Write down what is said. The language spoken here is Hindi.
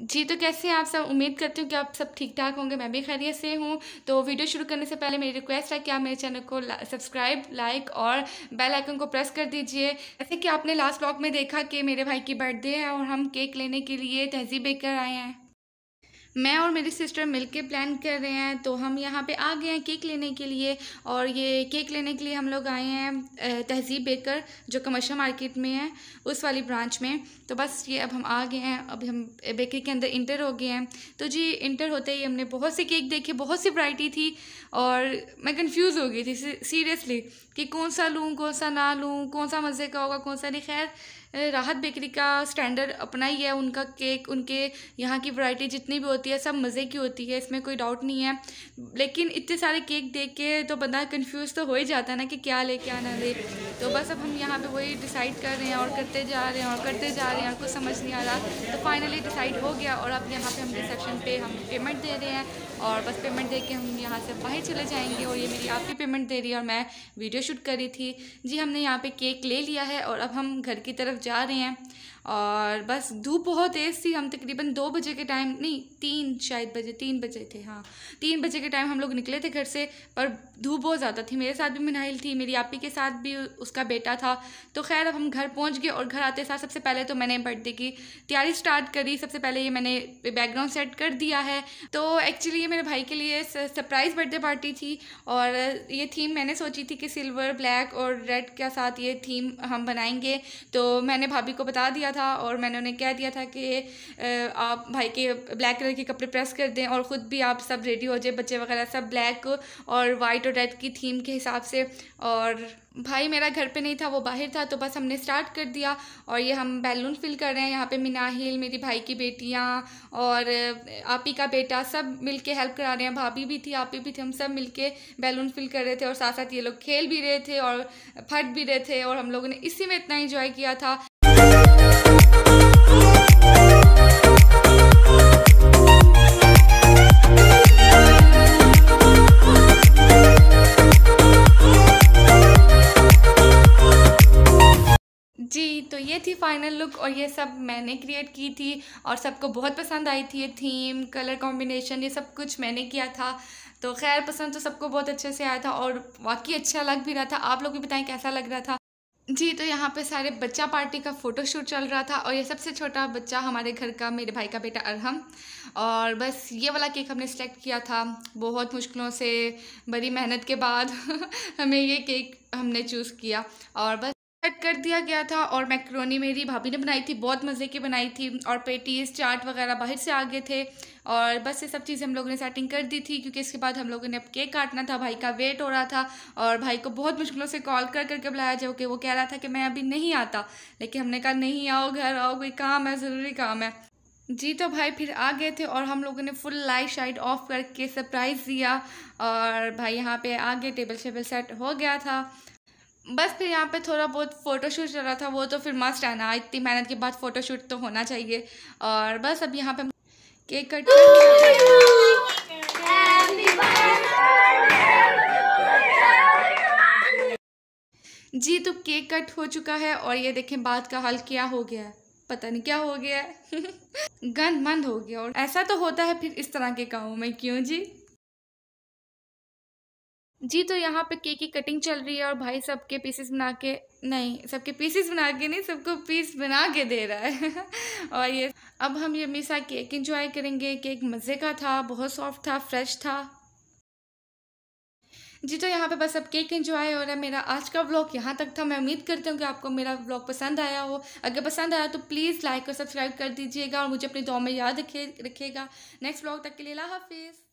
जी तो कैसे हैं आप सब उम्मीद करती हूँ कि आप सब ठीक ठाक होंगे मैं भी खैरियत से हूँ तो वीडियो शुरू करने से पहले मेरी रिक्वेस्ट है कि आप मेरे चैनल को सब्सक्राइब लाइक और बेल आइकन को प्रेस कर दीजिए जैसे कि आपने लास्ट ब्लॉग में देखा कि मेरे भाई की बर्थडे है और हम केक लेने के लिए तहजीब बेकर आए हैं मैं और मेरी सिस्टर मिलके प्लान कर रहे हैं तो हम यहाँ पे आ गए हैं केक लेने के लिए और ये केक लेने के लिए हम लोग आए हैं तहजीब बेकर जो कमर्शियल मार्केट में है उस वाली ब्रांच में तो बस ये अब हम आ गए हैं अब हम बेकरी के अंदर इंटर हो गए हैं तो जी इंटर होते ही हमने बहुत से केक देखे बहुत सी वराइटी थी और मैं कन्फ्यूज़ हो गई थी सीरियसली कि कौन सा लूँ कौन सा ना लूँ कौन सा मज़े का होगा कौन सा नहीं खैर राहत बेकरी का स्टैंडर्ड अपना ही है उनका केक उनके यहाँ की वैरायटी जितनी भी होती है सब मज़े की होती है इसमें कोई डाउट नहीं है लेकिन इतने सारे केक देख के तो बंदा कन्फ्यूज़ तो हो ही जाता है ना कि क्या ले क्या ना ले तो बस अब हम यहाँ पे वही डिसाइड कर रहे हैं और करते जा रहे हैं और करते जा रहे हैं और कुछ समझ नहीं आ रहा तो फाइनली डिसाइड हो गया और अब यहाँ पे हम रिसेप्शन पे हम पेमेंट दे रहे हैं और बस पेमेंट दे के हम यहाँ से बाहर चले जाएँगे और ये मेरी आपकी पेमेंट दे रही है और मैं वीडियो शूट कर रही थी जी हमने यहाँ पर केक ले लिया है और अब हम घर की तरफ जा रहे हैं और बस धूप बहुत तेज़ थी हम तकरीबन दो बजे के टाइम नहीं तीन शायद बजे तीन बजे थे हाँ तीन बजे के टाइम हम लोग निकले थे घर से पर धूप बहुत ज़्यादा थी मेरे साथ भी मिनाइल थी मेरी आपी के साथ भी उसका बेटा था तो खैर अब हम घर पहुँच गए और घर आते साथ सबसे पहले तो मैंने बर्थडे की तैयारी स्टार्ट करी सबसे पहले ये मैंने बैकग्राउंड सेट कर दिया है तो एक्चुअली ये मेरे भाई के लिए सरप्राइज़ बर्थडे पार्टी थी और ये थीम मैंने सोची थी कि सिल्वर ब्लैक और रेड के साथ ये थीम हम बनाएंगे तो मैंने भाभी को बता दिया किया था और मैंने उन्हें कह दिया था कि आप भाई के ब्लैक कलर के कपड़े प्रेस कर दें और ख़ुद भी आप सब रेडी हो जाए बच्चे वगैरह सब ब्लैक और वाइट और रेड की थीम के हिसाब से और भाई मेरा घर पे नहीं था वो बाहर था तो बस हमने स्टार्ट कर दिया और ये हम बैलून फिल कर रहे हैं यहाँ पे मिनाहिल मेरी भाई की बेटियाँ और आपी का बेटा सब मिलके हेल्प करा रहे हैं भाभी भी थी आपी भी थी हम सब मिलके बैलून फिल कर रहे थे और साथ साथ ये लोग खेल भी रहे थे और फट भी रहे थे और हम लोगों ने इसी में इतना इन्जॉय किया था जी तो ये थी फाइनल लुक और ये सब मैंने क्रिएट की थी और सबको बहुत पसंद आई थी ये थीम कलर कॉम्बिनेशन ये सब कुछ मैंने किया था तो खैर पसंद तो सबको बहुत अच्छे से आया था और वाकई अच्छा लग भी रहा था आप लोग भी बताएं कैसा लग रहा था जी तो यहाँ पे सारे बच्चा पार्टी का फ़ोटोशूट चल रहा था और ये सबसे छोटा बच्चा हमारे घर का मेरे भाई का बेटा अरहम और बस ये वाला केक हमने सेलेक्ट किया था बहुत मुश्किलों से बड़ी मेहनत के बाद हमें ये केक हमने चूज़ किया और बस कट कर दिया गया था और मैक्रोनी मेरी भाभी ने बनाई थी बहुत मज़े की बनाई थी और पेटीज चाट वगैरह बाहर से आ गए थे और बस ये सब चीज़ें हम लोगों ने सेटिंग कर दी थी क्योंकि इसके बाद हम लोगों ने अब केक काटना था भाई का वेट हो रहा था और भाई को बहुत मुश्किलों से कॉल कर करके बुलाया जो कि वो कह रहा था कि मैं अभी नहीं आता लेकिन हमने कहा नहीं आओ घर आओ कोई काम है ज़रूरी काम है जी तो भाई फिर आ गए थे और हम लोगों ने फुल लाइट शाइट ऑफ करके सरप्राइज़ दिया और भाई यहाँ पे आ गए टेबल शेबल सेट हो गया था बस फिर यहाँ पे थोड़ा बहुत फ़ोटोशूट चल रहा था वो तो फिर मस्ट है ना इतनी मेहनत के बाद फ़ोटोशूट तो होना चाहिए और बस अब यहाँ पे केक कट जी तो केक कट हो चुका है और ये देखें बात का हाल क्या हो गया है पता नहीं क्या हो गया है गंद मंद हो गया और ऐसा तो होता है फिर इस तरह के कामों में क्यों जी जी तो यहाँ पे केक की कटिंग चल रही है और भाई सबके पीसेस बना के नहीं सबके पीसेस बना के नहीं सबको पीस बना के दे रहा है और ये अब हम ये हमेशा केक इंजॉय करेंगे केक मज़े का था बहुत सॉफ्ट था फ्रेश था जी तो यहाँ पे बस अब केक एंजॉय हो रहा है मेरा आज का व्लॉग यहाँ तक था मैं उम्मीद करती हूँ कि आपको मेरा व्लॉग पसंद आया हो अगर पसंद आया तो प्लीज़ लाइक और सब्सक्राइब कर दीजिएगा और मुझे अपनी दो में याद रखे रखिएगा नेक्स्ट व्लॉग तक के लिए ला हाफिज़